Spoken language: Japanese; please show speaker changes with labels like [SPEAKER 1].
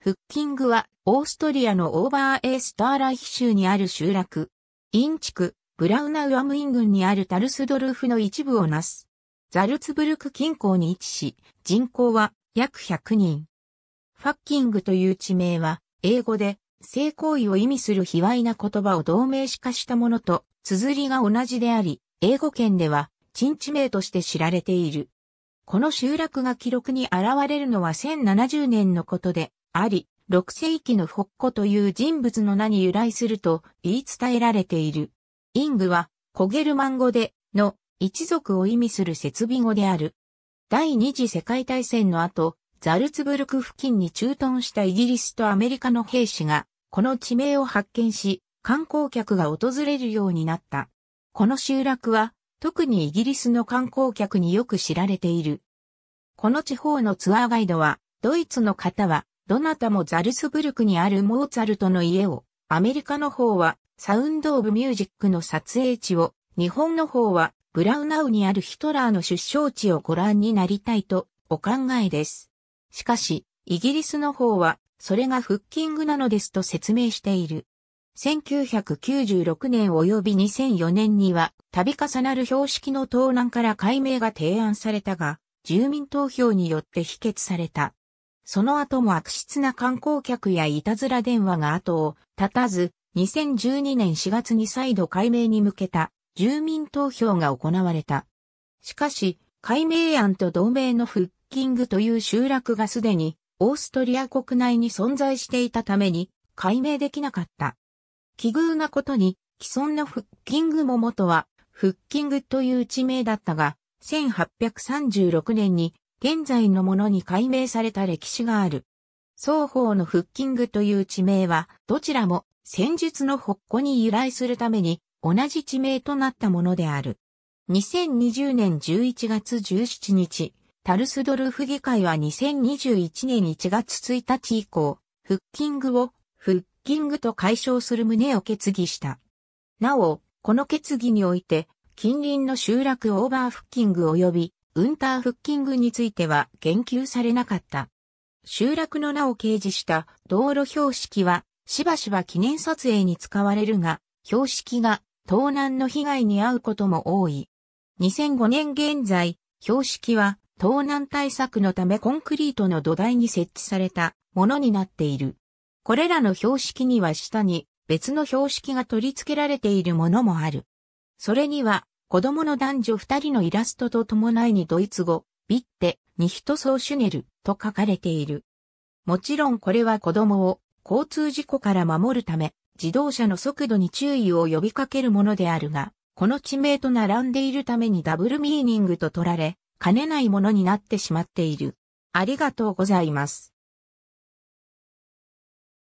[SPEAKER 1] フッキングは、オーストリアのオーバーエースターライヒ州にある集落。イン地区、ブラウナウアムイン群にあるタルスドルフの一部をなす。ザルツブルク近郊に位置し、人口は約100人。ファッキングという地名は、英語で、性行為を意味する卑猥な言葉を同名詞化したものと、綴りが同じであり、英語圏では、陳地名として知られている。この集落が記録に現れるのは1070年のことで、あり、6世紀のフォッコという人物の名に由来すると言い伝えられている。イングは、コゲルマン語で、の、一族を意味する設備語である。第二次世界大戦の後、ザルツブルク付近に駐屯したイギリスとアメリカの兵士が、この地名を発見し、観光客が訪れるようになった。この集落は、特にイギリスの観光客によく知られている。この地方のツアーガイドは、ドイツの方は、どなたもザルスブルクにあるモーツァルトの家を、アメリカの方はサウンド・オブ・ミュージックの撮影地を、日本の方はブラウナウにあるヒトラーの出生地をご覧になりたいとお考えです。しかし、イギリスの方は、それがフッキングなのですと説明している。1996年及び2004年には、度重なる標識の盗難から解明が提案されたが、住民投票によって否決された。その後も悪質な観光客やいたずら電話が後を絶たず、2012年4月に再度解明に向けた住民投票が行われた。しかし、解明案と同盟のフッキングという集落がすでにオーストリア国内に存在していたために解明できなかった。奇遇なことに既存のフッキングも元はフッキングという地名だったが、1836年に現在のものに解明された歴史がある。双方のフッキングという地名は、どちらも戦術の発行に由来するために、同じ地名となったものである。2020年11月17日、タルスドルフ議会は2021年1月1日以降、フッキングをフッキングと解消する旨を決議した。なお、この決議において、近隣の集落オーバーフッキング及びウンターフッキングについては言及されなかった。集落の名を掲示した道路標識はしばしば記念撮影に使われるが、標識が盗難の被害に遭うことも多い。2005年現在、標識は盗難対策のためコンクリートの土台に設置されたものになっている。これらの標識には下に別の標識が取り付けられているものもある。それには子供の男女二人のイラストと伴いにドイツ語、ビッテ、ニヒトソーシュネルと書かれている。もちろんこれは子供を交通事故から守るため、自動車の速度に注意を呼びかけるものであるが、この地名と並んでいるためにダブルミーニングと取られ、兼ねないものになってしまっている。ありがとうございます。